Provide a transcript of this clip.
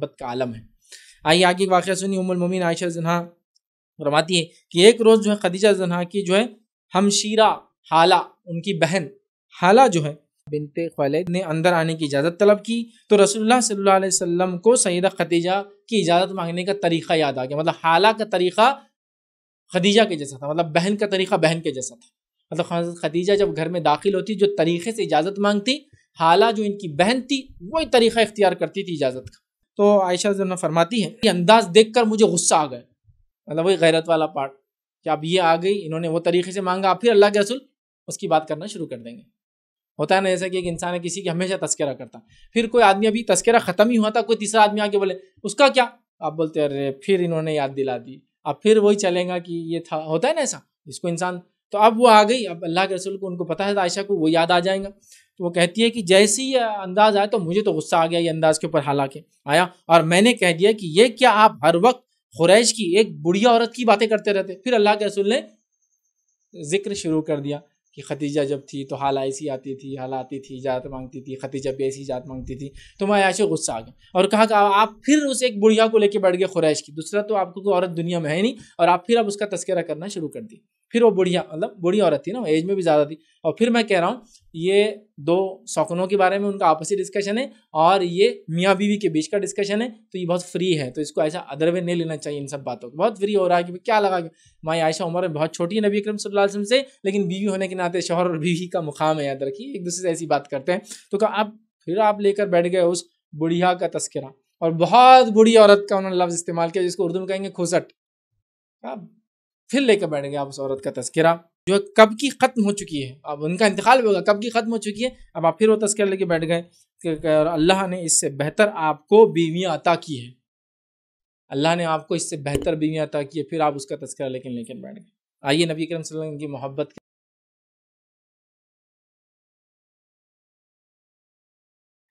मोहब्बत का आलम है आइए आगे वाक़ सुनी उमुलमिन आयशा जन्हा फरमाती है कि एक रोज़ जो है खदीजा जन्हा की जो है हमशीरा हाला उनकी बहन हाला जो है बिनते खलैद ने अंदर आने की इजाज़त तलब की तो रसोल्ला सल्ला वसम को सैद खदीजा की इजाज़त मांगने का तरीक़ा याद आ गया मतलब हाला का तरीक़ा खदीजा के जैसा था मतलब बहन का तरीक़ा बहन के जैसा था मतलब खदीजा जब घर में दाखिल होती जो तरीक़े से इजाज़त मांगती हाला जो इनकी बहन थी वही तरीक़ा इख्तियार करती थी इजाज़त का तो आयशा जन्ना फरमाती है ये अंदाज देख कर मुझे गुस्सा आ गया मतलब वही गैरत वाला पार्ट कि अब ये आ गई इन्होंने वो तरीके से मांगा आप फिर अल्लाह के रसूल उसकी बात करना शुरू कर देंगे होता है ना ऐसा कि एक इंसान है किसी की हमेशा तस्करा करता फिर कोई आदमी अभी तस्करा ख़त्म ही हुआ था कोई तीसरा आदमी आके बोले उसका क्या आप बोलते अरे फिर इन्होंने याद दिला दी अब फिर वही चलेगा कि ये था होता है ना ऐसा इसको इंसान तो अब वो आ गई अब अल्लाह के रसूल को उनको पता है तो आयशा को वो याद आ जाएगा तो वो कहती है कि जैसे ही अंदाज आया तो मुझे तो गुस्सा आ गया ये अंदाज के ऊपर हालांकि आया और मैंने कह दिया कि ये क्या आप हर वक्त खुरैश की एक बुढ़िया औरत की बातें करते रहते फिर अल्लाह के रसूल ने जिक्र शुरू कर दिया कि खतीजा जब थी तो हाल ऐसी आती थी हाल आती थी जात मांगती थी खतीजा भी ऐसी जात मांगती थी तो मैं ऐसे गुस्सा आ गया और कहा कि आप फिर उस एक बुढ़िया को लेकर बैठ गए खुरैश की दूसरा तो आपको कोई औरत दुनिया में है नहीं और आप फिर अब उसका तस्करा करना शुरू कर दी फिर वो बुढ़िया मतलब बुढ़िया औरत थी ना एज में भी ज़्यादा थी और फिर मैं कह रहा हूँ ये दो शौकनों के बारे में उनका आपसी डिस्कशन है और ये मियाँ बीवी के बीच का डिस्कशन है तो ये बहुत फ्री है तो इसको ऐसा अदर वे नहीं लेना चाहिए इन सब बातों को बहुत फ्री हो रहा है कि क्या लगा माई आयशा उम्र में बहुत छोटी है नबी अक्रम सल्लम से लेकिन बीवी होने के नाते शोहर और बीवी का मुकाम है याद रखिए एक दूसरे से ऐसी बात करते हैं तो आप फिर आप लेकर बैठ गए उस बुढ़िया का तस्करा और बहुत बुरी औरत का उन्होंने लफ्ज़ इस्तेमाल किया जिसको उर्दू में कहेंगे खुसट फिर लेकर बैठ गए आप उस औरत का तस्करा जो कब की ख़त्म हो चुकी है अब उनका इंतकाल भी होगा कब की ख़त्म हो चुकी है अब आप फिर वो तस्कर लेके बैठ गए और अल्लाह ने इससे बेहतर आपको बीवियाँ अता की है अल्लाह ने आपको इससे बेहतर बीवियाँ अता की है फिर आप उसका तस्करा लेकिन लेकिन बैठ गए आइए नबी करम की मोहब्बत